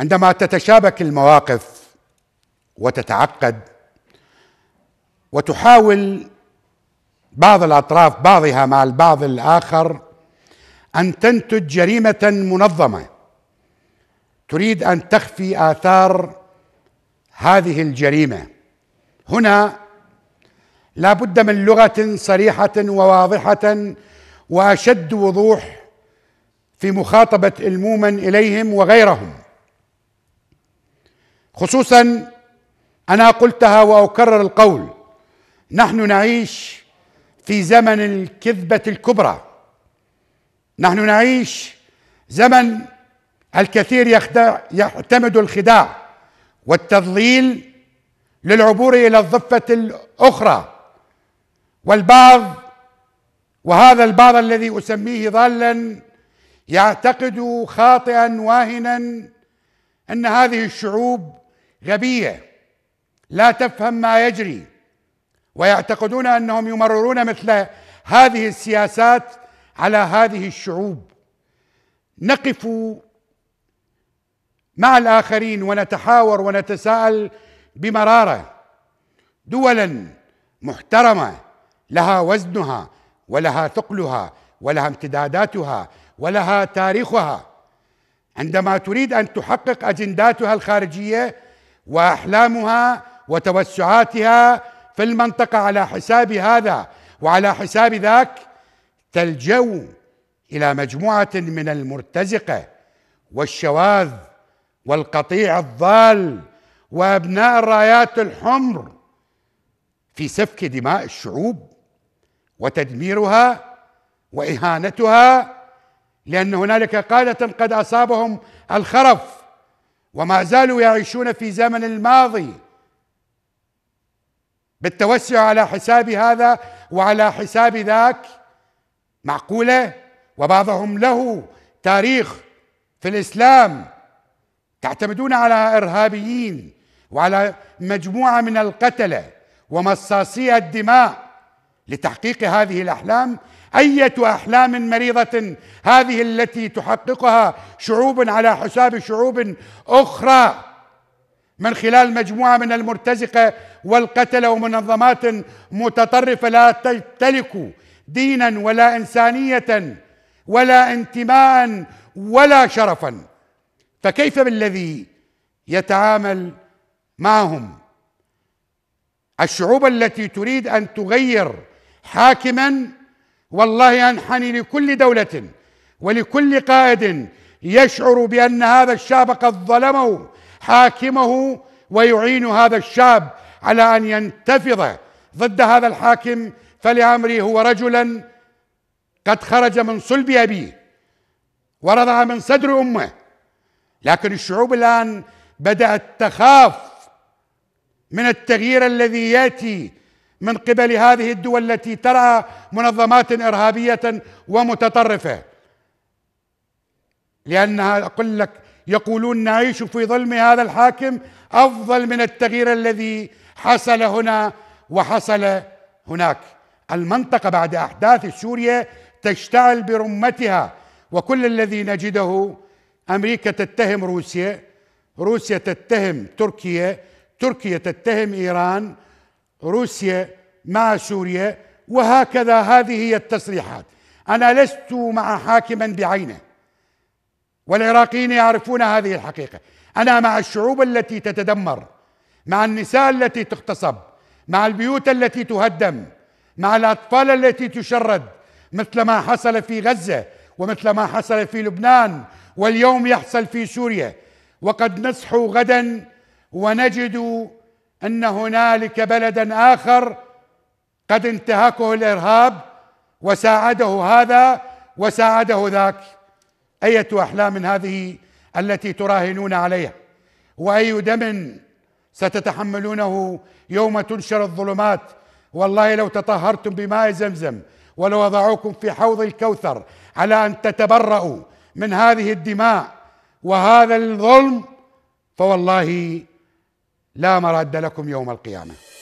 عندما تتشابك المواقف وتتعقد وتحاول بعض الاطراف بعضها مع البعض الاخر ان تنتج جريمه منظمه تريد ان تخفي اثار هذه الجريمه هنا لا بد من لغه صريحه وواضحه واشد وضوح في مخاطبه المؤمن اليهم وغيرهم خصوصا انا قلتها واكرر القول نحن نعيش في زمن الكذبه الكبرى نحن نعيش زمن الكثير يخدع يعتمد الخداع والتضليل للعبور الى الضفه الاخرى والبعض وهذا البعض الذي اسميه ضالا يعتقد خاطئا واهنا ان هذه الشعوب غبيه لا تفهم ما يجري ويعتقدون انهم يمررون مثل هذه السياسات على هذه الشعوب نقف مع الاخرين ونتحاور ونتساءل بمراره دولا محترمه لها وزنها ولها ثقلها ولها امتداداتها ولها تاريخها عندما تريد ان تحقق اجنداتها الخارجيه واحلامها وتوسعاتها في المنطقه على حساب هذا وعلى حساب ذاك تلجو الى مجموعه من المرتزقه والشواذ والقطيع الضال وابناء الرايات الحمر في سفك دماء الشعوب وتدميرها واهانتها لان هنالك قاده قد اصابهم الخرف وما زالوا يعيشون في زمن الماضي بالتوسع على حساب هذا وعلى حساب ذاك معقوله وبعضهم له تاريخ في الاسلام تعتمدون على ارهابيين وعلى مجموعه من القتله ومصاصي الدماء لتحقيق هذه الاحلام أية أحلام مريضة هذه التي تحققها شعوب على حساب شعوب أخرى من خلال مجموعة من المرتزقة والقتلة ومنظمات متطرفة لا تمتلك دينا ولا إنسانية ولا انتماء ولا شرفا فكيف بالذي يتعامل معهم الشعوب التي تريد ان تغير حاكما والله أنحني لكل دولة ولكل قائد يشعر بأن هذا الشاب قد ظلمه حاكمه ويعين هذا الشاب على أن ينتفض ضد هذا الحاكم فلأمري هو رجلا قد خرج من صلب أبيه ورضع من صدر أمه لكن الشعوب الآن بدأت تخاف من التغيير الذي ياتي من قبل هذه الدول التي ترعى منظمات ارهابيه ومتطرفه لانها اقول لك يقولون نعيش في ظلم هذا الحاكم افضل من التغيير الذي حصل هنا وحصل هناك المنطقه بعد احداث سوريا تشتعل برمتها وكل الذي نجده امريكا تتهم روسيا روسيا تتهم تركيا تركيا تتهم ايران روسيا مع سوريا وهكذا هذه هي التصريحات انا لست مع حاكما بعينه والعراقيين يعرفون هذه الحقيقه انا مع الشعوب التي تتدمر مع النساء التي تغتصب مع البيوت التي تهدم مع الاطفال التي تشرد مثل ما حصل في غزه ومثل ما حصل في لبنان واليوم يحصل في سوريا وقد نصحو غدا ونجد ان هنالك بلدا اخر قد انتهكه الارهاب وساعده هذا وساعده ذاك اية احلام هذه التي تراهنون عليها واي دم ستتحملونه يوم تنشر الظلمات والله لو تطهرتم بماء زمزم ولو وضعوكم في حوض الكوثر على ان تتبرأوا من هذه الدماء وهذا الظلم فوالله لا مراد لكم يوم القيامه